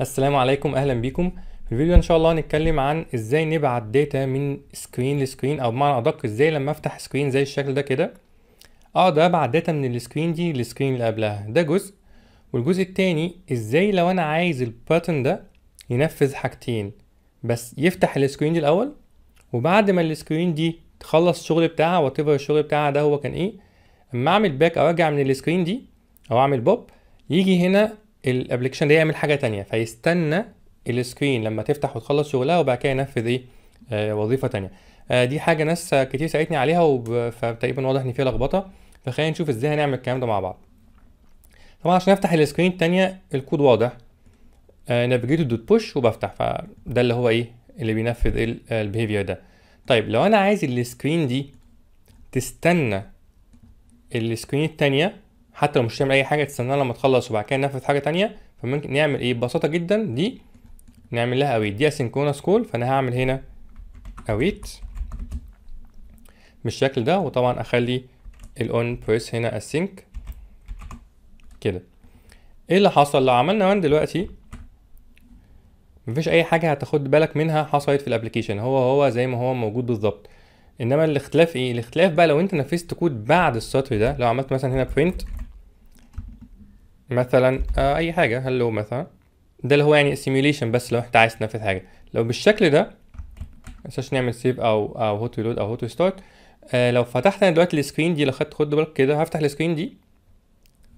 السلام عليكم اهلا بيكم في الفيديو ان شاء الله هنتكلم عن ازاي نبعت داتا من سكرين لسكرين او بمعنى ادق ازاي لما افتح سكرين زي الشكل ده كده اقدر آه، ابعت داتا من السكرين دي للسكرين اللي قبلها ده جزء والجزء التاني ازاي لو انا عايز الباترن ده ينفذ حاجتين بس يفتح السكرين دي الاول وبعد ما السكرين دي تخلص الشغل بتاعها وات الشغل بتاعها ده هو كان ايه اما اعمل باك او ارجع من السكرين دي او اعمل بوب يجي هنا الابلكيشن ده يعمل حاجه تانية فيستنى السكرين لما تفتح وتخلص شغلها وبعد كده ينفذ ايه آه، وظيفه تانية آه، دي حاجه ناس كتير ساعدتني عليها فتقريبا واضح ان فيها لخبطه فخلينا نشوف ازاي هنعمل الكلام ده مع بعض طبعا عشان افتح السكرين التانية الكود واضح نافيجيتور دوت بوش وبفتح فده اللي هو ايه اللي بينفذ البيهيفير ده طيب لو انا عايز السكرين دي تستنى السكرين التانية حتى لو مش هتعمل اي حاجه تستناها لما تخلص وبعد كده ننفذ حاجه تانية فممكن نعمل ايه ببساطه جدا دي نعمل لها اويت دي اسynchronous كول فانا هعمل هنا اويت بالشكل ده وطبعا اخلي الاون بريس هنا اسينك كده ايه اللي حصل لو عملنا وان دلوقتي مفيش اي حاجه هتاخد بالك منها حصلت في الابلكيشن هو هو زي ما هو موجود بالظبط انما الاختلاف ايه الاختلاف بقى لو انت نفذت كود بعد السطر ده لو عملت مثلا هنا برنت مثلا آه، اي حاجه هلو مثلا ده اللي هو يعني سيميوليشن بس لو انت عايز تنفذ حاجه لو بالشكل ده عشان نعمل سيف او او هوت ريلود او هوت ستارت آه لو فتحت انا دلوقتي السكرين دي لو خدت خد بالك كده هفتح السكرين دي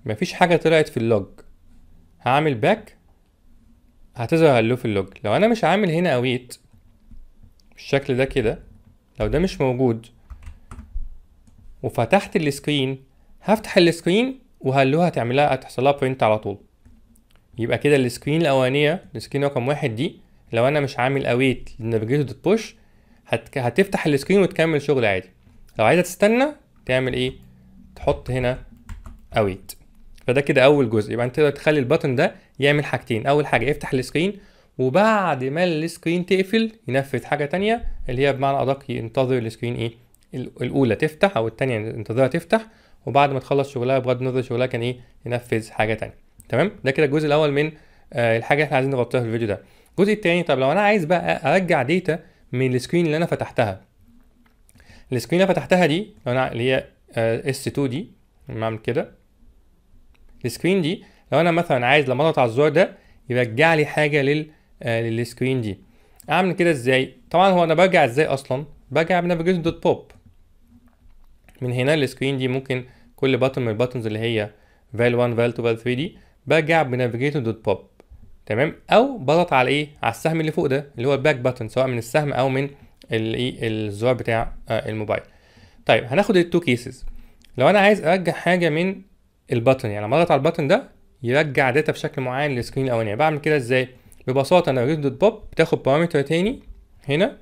مفيش حاجه طلعت في اللوج هعمل باك هتظهر هلو في اللوج لو انا مش عامل هنا اويت بالشكل ده كده لو ده مش موجود وفتحت السكرين هفتح السكرين وهلوها هتعملها هتحصلها برنت على طول يبقى كده السكرين الاولانيه السكرين رقم واحد دي لو انا مش عامل اويت للنافيجيتور دوت بوش هت... هتفتح السكرين وتكمل شغل عادي لو عايزه تستنى تعمل ايه تحط هنا اويت فده كده اول جزء يبقى انت تقدر تخلي البتن ده يعمل حاجتين اول حاجه يفتح السكرين وبعد ما السكرين تقفل ينفذ حاجه تانية اللي هي بمعنى ادق ينتظر السكرين ايه الاولى تفتح او التانية ينتظرها تفتح وبعد ما تخلص شغلها بغض النظر شغلها كان ايه ينفذ حاجه ثانيه تمام ده كده الجزء الاول من آه الحاجه اللي احنا عايزين نغطيها في الفيديو ده الجزء الثاني طب لو انا عايز بقى ارجع ديتا من السكرين اللي انا فتحتها السكرين اللي فتحتها دي لو انا اللي هي اس آه، 2 دي بعمل كده السكرين دي لو انا مثلا عايز لما اضغط على الزرار ده يرجع لي حاجه لل آه للسكرين دي اعمل كده ازاي طبعا هو انا برجع ازاي اصلا برجع بنافيجيشن دوت بوب من هنا السكرين دي ممكن كل باتن من الباتنز اللي هي فال 1 فال 2 فال 3 دي برجع بنافيجيتور دوت بوب تمام او بضغط على ايه على السهم اللي فوق ده اللي هو الباك باتن سواء من السهم او من الايه الزرار بتاع آه، الموبايل طيب هناخد التو كيسز لو انا عايز ارجع حاجه من الباتن يعني لما اضغط على الباتن ده يرجع داتا بشكل معين للسكرين الاولاني يعني بعمل كده ازاي ببساطه انا ريد دوت بوب بتاخد بارامتر تاني هنا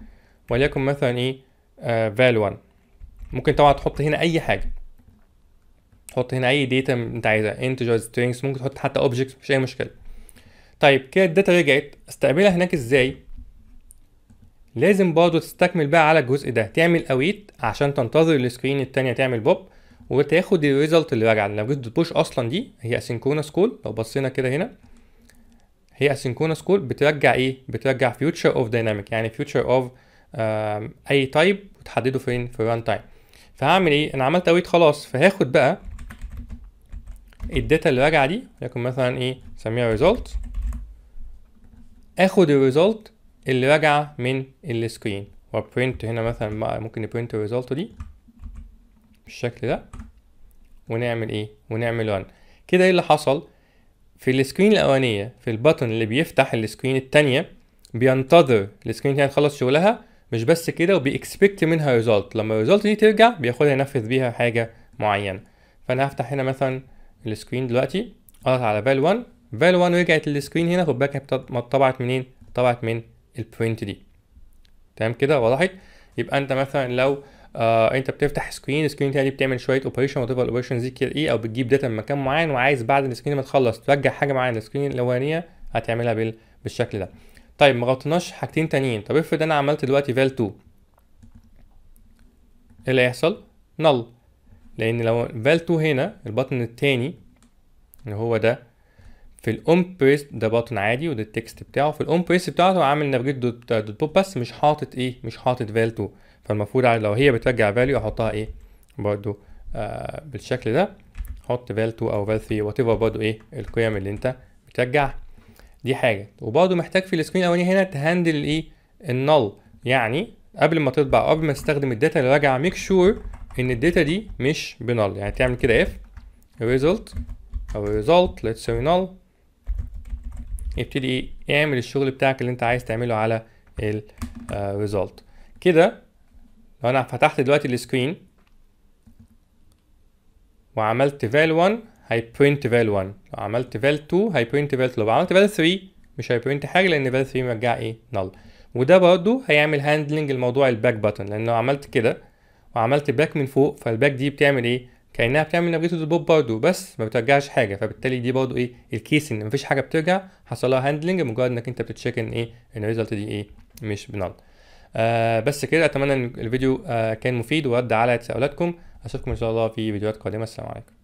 وليكن مثلا ايه آه فال 1 ممكن طبعا تحط هنا اي حاجه تحط هنا اي داتا انت عايزها انتجر سترينجز ممكن تحط حتى اوبجكت مفيش اي مشكله طيب كده الداتا رجعت استقبلها هناك ازاي لازم برضه تستكمل بقى على الجزء ده تعمل اويت عشان تنتظر السكرين التانية تعمل بوب وتاخد الريزلت اللي راجعه لو جيت بوش اصلا دي هي اسينكرونس كول لو بصينا كده هنا هي اسينكرونس كول بترجع ايه بترجع فيوتشر اوف دايناميك يعني فيوتشر اوف اي تايب وتحدده فين في الران تايم فهعمل ايه انا عملت اويت خلاص فهاخد بقى الداتا اللي راجعه دي لكن مثلا ايه سميها ريزلت اخد الريزلت اللي راجعه من السكرين وبرنت هنا مثلا ممكن نبرنت الريزلت دي بالشكل ده ونعمل ايه ونعمل ران كده ايه اللي حصل في السكرين الاولانيه في البتن اللي بيفتح السكرين الثانيه بينتظر السكرين الثانيه تخلص شغلها مش بس كده وبيكسبكت منها ريزلت لما الريزلت دي ترجع بياخدها ينفذ بيها حاجه معينه فانا هفتح هنا مثلا السكرين دلوقتي اضغط على فال 1 فال 1 رجعت للسكرين هنا خد بالك هي طبعت منين؟ طبعت من البرنت دي تمام كده وضحت؟ يبقى انت مثلا لو آه انت بتفتح سكرين السكرين دي بتعمل شويه اوبريشن وات ايفر الاوبريشن زي كده ايه او بتجيب داتا من مكان معين وعايز بعد السكرين ما تخلص ترجع حاجه معينه للسكرين الاولانيه هتعملها بالشكل ده طيب ما غطيناش حاجتين تانيين طب افرض انا عملت دلوقتي فال 2 ايه اللي هيحصل؟ null لان لو فال 2 هنا البطن الثاني اللي هو ده في الاون بريس ده بطن عادي وده التكست بتاعه في الاون بريس بتاعته عامل نافيجيت دوت دوت بوب بس مش حاطط ايه مش حاطط فال 2 فالمفروض لو هي بترجع فاليو احطها ايه برده آه بالشكل ده حط فال 2 او فال 3 وات ايفر برده ايه القيم اللي انت بترجعها دي حاجه وبرضه محتاج في السكرين الاولاني هنا تهندل ايه النل يعني قبل ما تطبع قبل ما تستخدم الداتا اللي راجعه ميك شور sure ان الداتا دي مش بنال يعني تعمل كده اف result او result لا تساوي null ابتدي ايه اعمل الشغل بتاعك اللي انت عايز تعمله على ال آه، result كده لو انا فتحت دلوقتي السكرين وعملت val 1 هيبرنت val 1 لو عملت val 2 هيبرنت val 2 لو عملت val 3 مش هيبرنت حاجه لان val 3 مرجع ايه null وده برده هيعمل هاندلنج الموضوع الباك باتن لان لو عملت كده وعملت باك من فوق فالباك دي بتعمل ايه كانها بتعمل نافيجيتور البوب برضه بس ما بترجعش حاجه فبالتالي دي برضه ايه الكيس ان مفيش حاجه بترجع حصل لها هاندلنج مجرد انك انت بتتشيك ان ايه ان الريزلت دي ايه مش بنال آه بس كده اتمنى ان الفيديو آه كان مفيد ورد على تساؤلاتكم اشوفكم ان شاء الله في فيديوهات قادمه السلام عليكم